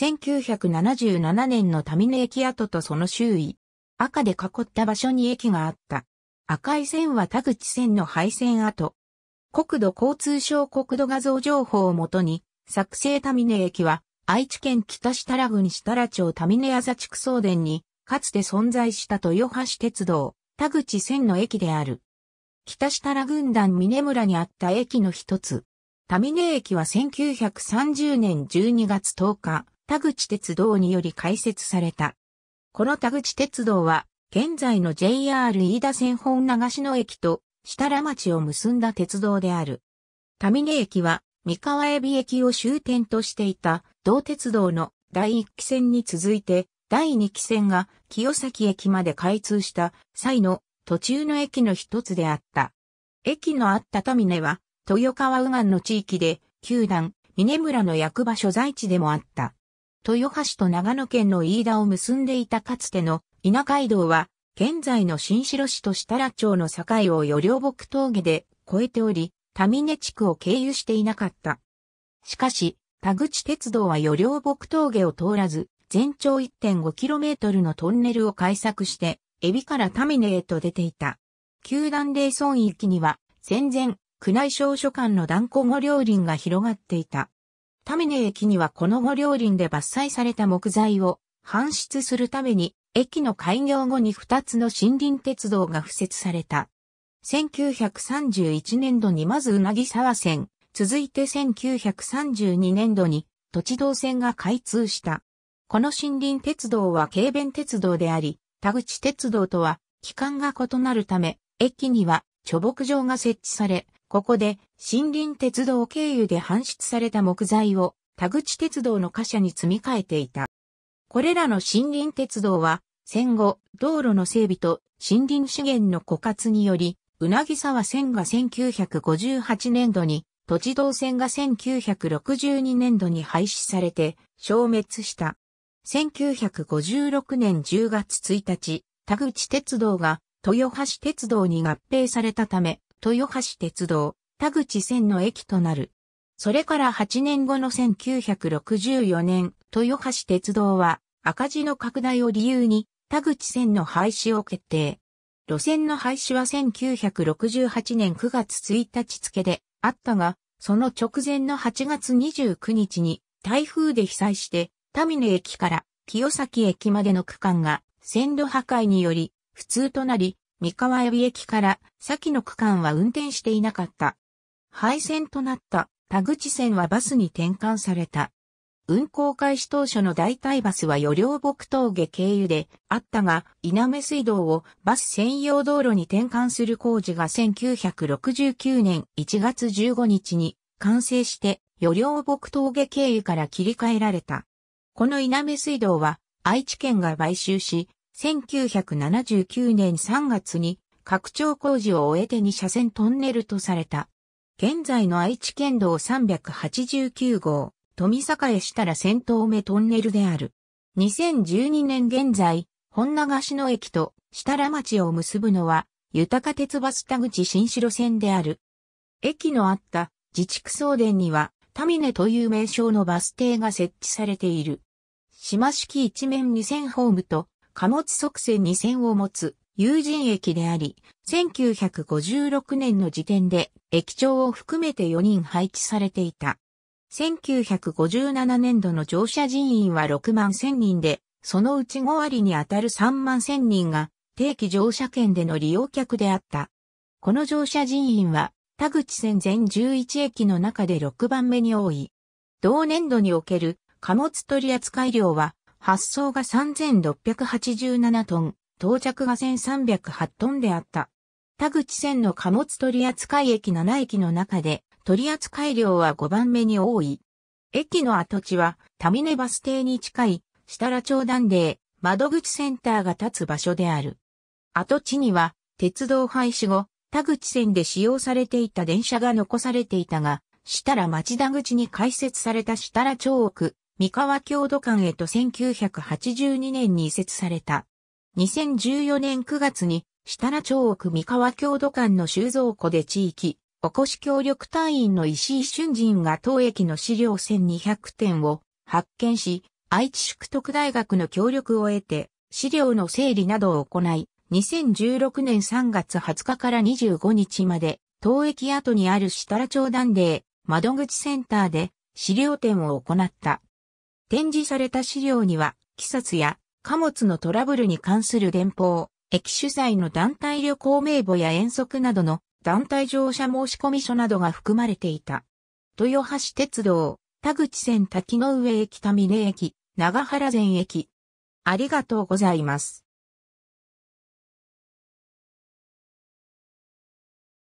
1977年のタミネ駅跡とその周囲、赤で囲った場所に駅があった。赤い線は田口線の廃線跡。国土交通省国土画像情報をもとに、作成タミネ駅は、愛知県北設楽郡設楽町タミネ屋座地区送電に、かつて存在した豊橋鉄道、田口線の駅である。北設楽郡団峰村にあった駅の一つ。タミネ駅は1930年12月10日、田口鉄道により開設された。この田口鉄道は、現在の JR 飯田線本流しの駅と設楽町を結んだ鉄道である。田峰駅は、三河海老駅を終点としていた、同鉄道の第1期線に続いて、第2期線が清崎駅まで開通した際の途中の駅の一つであった。駅のあった田峰は、豊川右岸の地域で、旧段、峰村の役場所在地でもあった。豊橋と長野県の飯田を結んでいたかつての稲街道は、現在の新城市と設楽町の境を余両木峠で越えており、タミネ地区を経由していなかった。しかし、田口鉄道は余両木峠を通らず、全長 1.5km のトンネルを開削して、エビからタミネへと出ていた。旧断霊村域には、戦前、宮内省書館の断固後両林が広がっていた。タミネ駅にはこの後両輪で伐採された木材を搬出するために、駅の開業後に2つの森林鉄道が付設された。1931年度にまずうなぎ沢線、続いて1932年度に土地道線が開通した。この森林鉄道は軽便鉄道であり、田口鉄道とは期間が異なるため、駅には貯木場が設置され、ここで森林鉄道経由で搬出された木材を田口鉄道の貨車に積み替えていた。これらの森林鉄道は戦後道路の整備と森林資源の枯渇により、うなぎ沢線が1958年度に、土地道線が1962年度に廃止されて消滅した。1956年10月1日、田口鉄道が豊橋鉄道に合併されたため、豊橋鉄道、田口線の駅となる。それから8年後の1964年、豊橋鉄道は赤字の拡大を理由に田口線の廃止を決定。路線の廃止は1968年9月1日付であったが、その直前の8月29日に台風で被災して田ミネ駅から清崎駅までの区間が線路破壊により普通となり、三河海老駅から先の区間は運転していなかった。廃線となった田口線はバスに転換された。運行開始当初の代替バスは余量木峠経由であったが、稲目水道をバス専用道路に転換する工事が1969年1月15日に完成して余量木峠経由から切り替えられた。この稲目水道は愛知県が買収し、1979年3月に拡張工事を終えて2車線トンネルとされた。現在の愛知県道389号、富栄たら先頭目トンネルである。2012年現在、本流しの駅と下ら町を結ぶのは、豊鉄バス田口新城線である。駅のあった自治区送電には、タミネという名称のバス停が設置されている。島式一面2000ホームと貨物側線に線を持つ有人駅であり、1956年の時点で駅長を含めて4人配置されていた。1957年度の乗車人員は6万1000人で、そのうち5割に当たる3万1000人が定期乗車券での利用客であった。この乗車人員は田口線全11駅の中で6番目に多い。同年度における貨物取扱量は発送が3687トン、到着が1308トンであった。田口線の貨物取扱駅7駅の中で取扱量は5番目に多い。駅の跡地は、タミネバス停に近い、設楽町団で窓口センターが立つ場所である。跡地には、鉄道廃止後、田口線で使用されていた電車が残されていたが、設楽町田口に開設された設楽町奥、三河郷土館へと1982年に移設された。2014年9月に、設楽町奥三河郷土館の収蔵庫で地域、おこし協力隊員の石井俊人が当駅の資料1200点を発見し、愛知宿徳大学の協力を得て、資料の整理などを行い、2016年3月20日から25日まで、当駅跡にある設楽町団で窓口センターで資料展を行った。展示された資料には、季殺や貨物のトラブルに関する電報、駅主催の団体旅行名簿や遠足などの団体乗車申込書などが含まれていた。豊橋鉄道、田口線滝上駅、田峰駅、長原前駅。ありがとうございます。